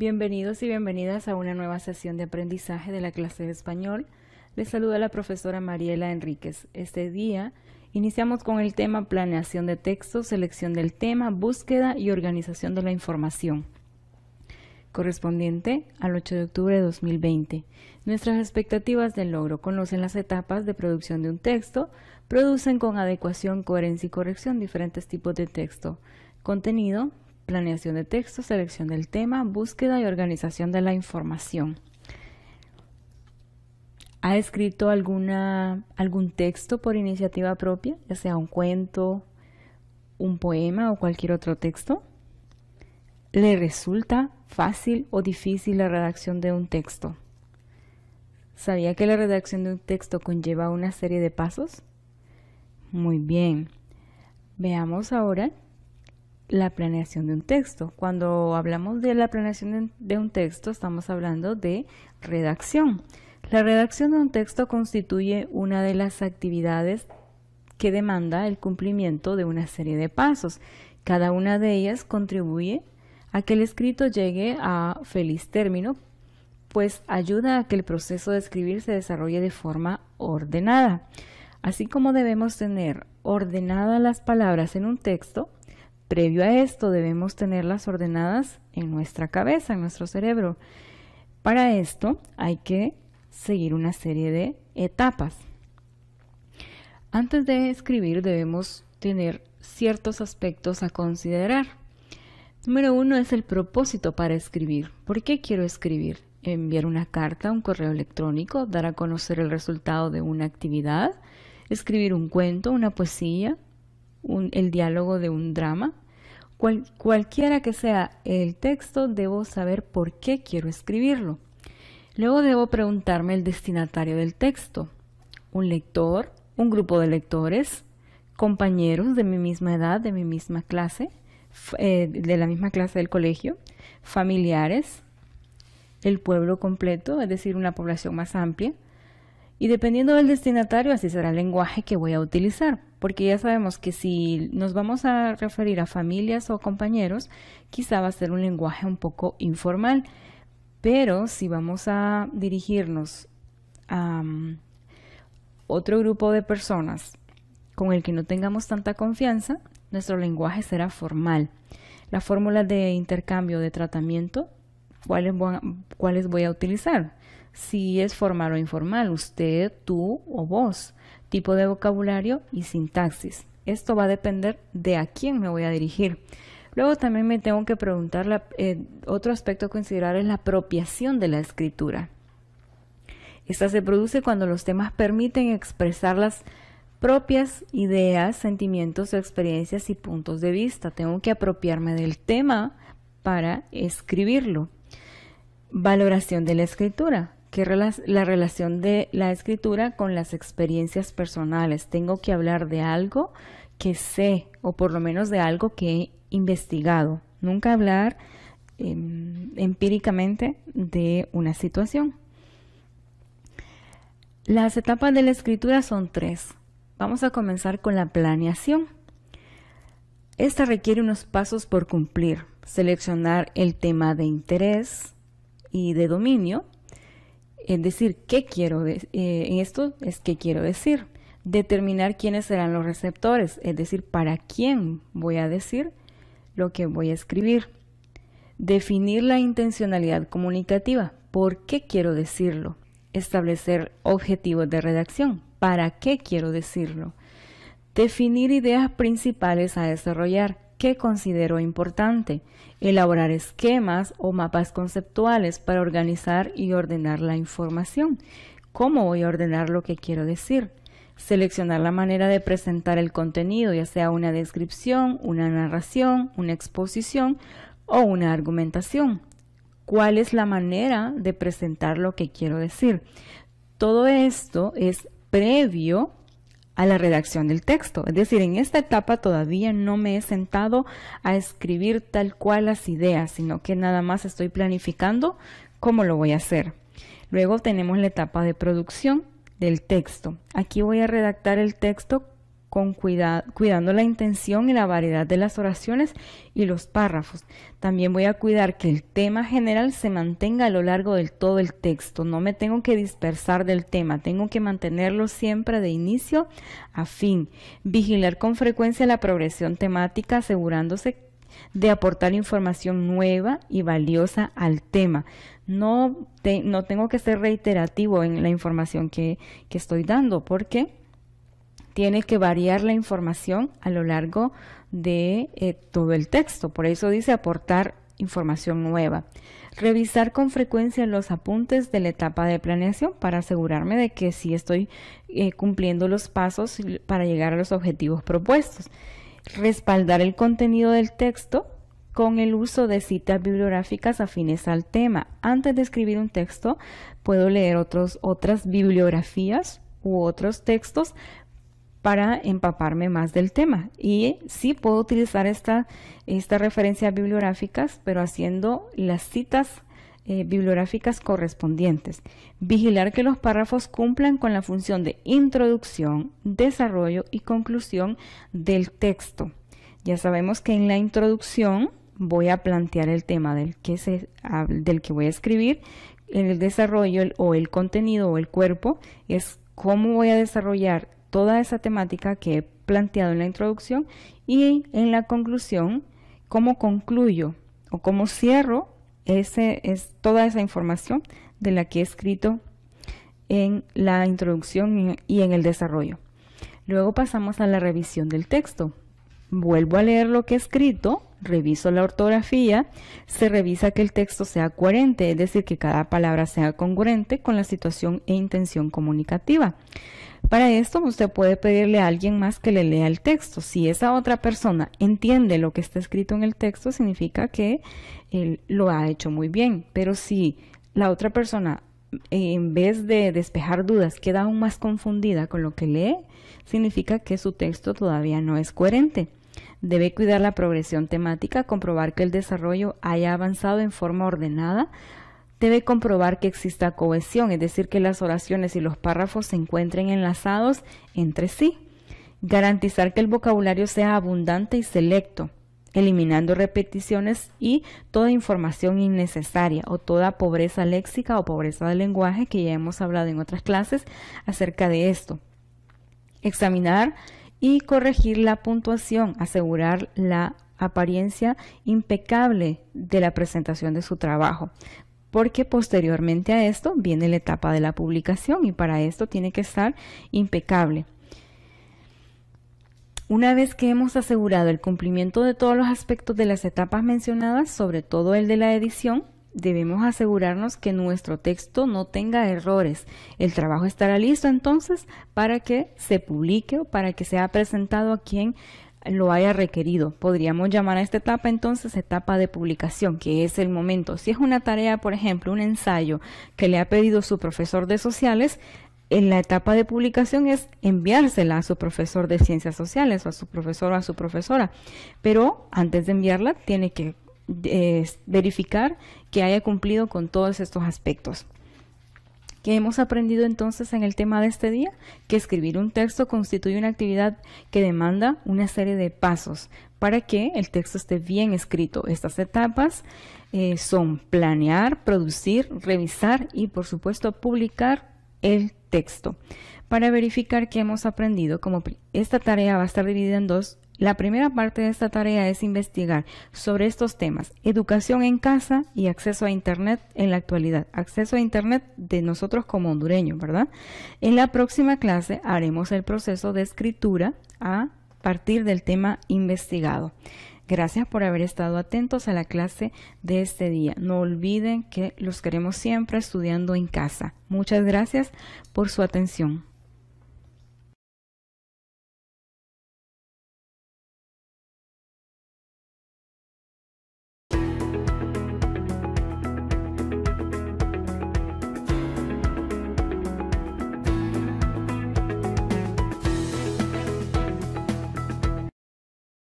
Bienvenidos y bienvenidas a una nueva sesión de aprendizaje de la clase de español. Les saluda la profesora Mariela Enríquez. Este día iniciamos con el tema planeación de texto, selección del tema, búsqueda y organización de la información correspondiente al 8 de octubre de 2020. Nuestras expectativas del logro conocen las etapas de producción de un texto, producen con adecuación, coherencia y corrección diferentes tipos de texto, contenido, planeación de texto, selección del tema, búsqueda y organización de la información. ¿Ha escrito alguna, algún texto por iniciativa propia, ya sea un cuento, un poema o cualquier otro texto? ¿Le resulta fácil o difícil la redacción de un texto? ¿Sabía que la redacción de un texto conlleva una serie de pasos? Muy bien. Veamos ahora la planeación de un texto. Cuando hablamos de la planeación de un texto, estamos hablando de redacción. La redacción de un texto constituye una de las actividades que demanda el cumplimiento de una serie de pasos. Cada una de ellas contribuye a que el escrito llegue a feliz término, pues ayuda a que el proceso de escribir se desarrolle de forma ordenada. Así como debemos tener ordenadas las palabras en un texto, Previo a esto debemos tenerlas ordenadas en nuestra cabeza, en nuestro cerebro. Para esto hay que seguir una serie de etapas. Antes de escribir debemos tener ciertos aspectos a considerar. Número uno es el propósito para escribir. ¿Por qué quiero escribir? Enviar una carta, un correo electrónico, dar a conocer el resultado de una actividad, escribir un cuento, una poesía, el diálogo de un drama, cualquiera que sea el texto, debo saber por qué quiero escribirlo. Luego debo preguntarme el destinatario del texto. Un lector, un grupo de lectores, compañeros de mi misma edad, de mi misma clase, eh, de la misma clase del colegio, familiares, el pueblo completo, es decir, una población más amplia, y dependiendo del destinatario, así será el lenguaje que voy a utilizar, porque ya sabemos que si nos vamos a referir a familias o compañeros, quizá va a ser un lenguaje un poco informal, pero si vamos a dirigirnos a mm, otro grupo de personas con el que no tengamos tanta confianza, nuestro lenguaje será formal. La fórmula de intercambio de tratamiento, ¿cuáles, voy a utilizar? si es formal o informal, usted, tú o vos, tipo de vocabulario y sintaxis. Esto va a depender de a quién me voy a dirigir. Luego también me tengo que preguntar, eh, otro aspecto a considerar es la apropiación de la escritura. Esta se produce cuando los temas permiten expresar las propias ideas, sentimientos, experiencias y puntos de vista. Tengo que apropiarme del tema para escribirlo. Valoración de la escritura que la relación de la escritura con las experiencias personales. Tengo que hablar de algo que sé o por lo menos de algo que he investigado. Nunca hablar em, empíricamente de una situación. Las etapas de la escritura son tres. Vamos a comenzar con la planeación. Esta requiere unos pasos por cumplir. Seleccionar el tema de interés y de dominio es decir, ¿qué quiero eh, esto es qué quiero decir. Determinar quiénes serán los receptores, es decir, para quién voy a decir lo que voy a escribir. Definir la intencionalidad comunicativa, ¿por qué quiero decirlo? Establecer objetivos de redacción, ¿para qué quiero decirlo? Definir ideas principales a desarrollar, que considero importante, elaborar esquemas o mapas conceptuales para organizar y ordenar la información. ¿Cómo voy a ordenar lo que quiero decir? Seleccionar la manera de presentar el contenido, ya sea una descripción, una narración, una exposición o una argumentación. ¿Cuál es la manera de presentar lo que quiero decir? Todo esto es previo a la redacción del texto. Es decir, en esta etapa todavía no me he sentado a escribir tal cual las ideas, sino que nada más estoy planificando cómo lo voy a hacer. Luego tenemos la etapa de producción del texto. Aquí voy a redactar el texto con cuidando la intención y la variedad de las oraciones y los párrafos. También voy a cuidar que el tema general se mantenga a lo largo de todo el texto. No me tengo que dispersar del tema, tengo que mantenerlo siempre de inicio a fin. Vigilar con frecuencia la progresión temática asegurándose de aportar información nueva y valiosa al tema. No, tengo que ser reiterativo en la información que, que estoy dando porque tiene que variar la información a lo largo de eh, todo el texto. Por eso dice aportar información nueva. Revisar con frecuencia los apuntes de la etapa de planeación para asegurarme de que sí estoy eh, cumpliendo los pasos para llegar a los objetivos propuestos. Respaldar el contenido del texto con el uso de citas bibliográficas afines al tema. Antes de escribir un texto, puedo leer otras bibliografías u otros textos para empaparme más del tema. Y sí puedo utilizar estas esta referencias bibliográficas, pero haciendo las citas eh, bibliográficas correspondientes. Vigilar que los párrafos cumplan con la función de introducción, desarrollo y conclusión del texto. Ya sabemos que en la introducción voy a plantear el tema del que, del que voy a escribir, en el desarrollo o el contenido o el cuerpo es cómo voy a desarrollar toda esa temática que he planteado en la introducción y en la conclusión, cómo concluyo o cómo cierro ese, es toda esa información de la que he escrito en la introducción y en el desarrollo. Luego pasamos a la revisión del texto. Vuelvo a leer lo que he escrito, reviso la ortografía, se revisa que el texto sea coherente, es decir, que cada palabra sea congruente con la situación e intención comunicativa. Para esto usted puede pedirle a alguien más que le lea el texto. Si esa otra persona entiende lo que está escrito en el texto, significa que él lo ha hecho muy bien. Pero si la otra persona, eh, en vez de despejar dudas, queda aún más confundida con lo que lee, significa que su texto todavía no es coherente. Debe cuidar la progresión temática, comprobar que el desarrollo haya avanzado en forma ordenada, debe comprobar que exista cohesión, es decir, que las oraciones y los párrafos se encuentren enlazados entre sí. Garantizar que el vocabulario sea abundante y selecto, eliminando repeticiones y toda información innecesaria o toda pobreza léxica o pobreza de lenguaje que ya hemos hablado en otras clases acerca de esto. Examinar y corregir la puntuación, asegurar la apariencia impecable de la presentación de su trabajo porque posteriormente a esto viene la etapa de la publicación y para esto tiene que estar impecable. Una vez que hemos asegurado el cumplimiento de todos los aspectos de las etapas mencionadas, sobre todo el de la edición, debemos asegurarnos que nuestro texto no tenga errores. El trabajo estará listo entonces para que se publique o para que sea presentado a quien lo haya requerido. Podríamos llamar a esta etapa entonces etapa de publicación, que es el momento. Si es una tarea, por ejemplo, un ensayo que le ha pedido su profesor de sociales, en la etapa de publicación es enviársela a su profesor de ciencias sociales o a su profesor o a su profesora. Pero antes de enviarla tiene que eh, verificar que haya cumplido con todos estos aspectos. ¿Qué hemos aprendido entonces en el tema de este día? Que escribir un texto constituye una actividad que demanda una serie de pasos para que el texto esté bien escrito. Estas etapas eh, son planear, producir, revisar y por supuesto publicar el texto. Para verificar que hemos aprendido, como esta tarea va a estar dividida en dos, la primera parte de esta tarea es investigar sobre estos temas, educación en casa y acceso a Internet en la actualidad, acceso a Internet de nosotros como hondureños, ¿verdad? En la próxima clase haremos el proceso de escritura a partir del tema investigado. Gracias por haber estado atentos a la clase de este día. No olviden que los queremos siempre estudiando en casa. Muchas gracias por su atención.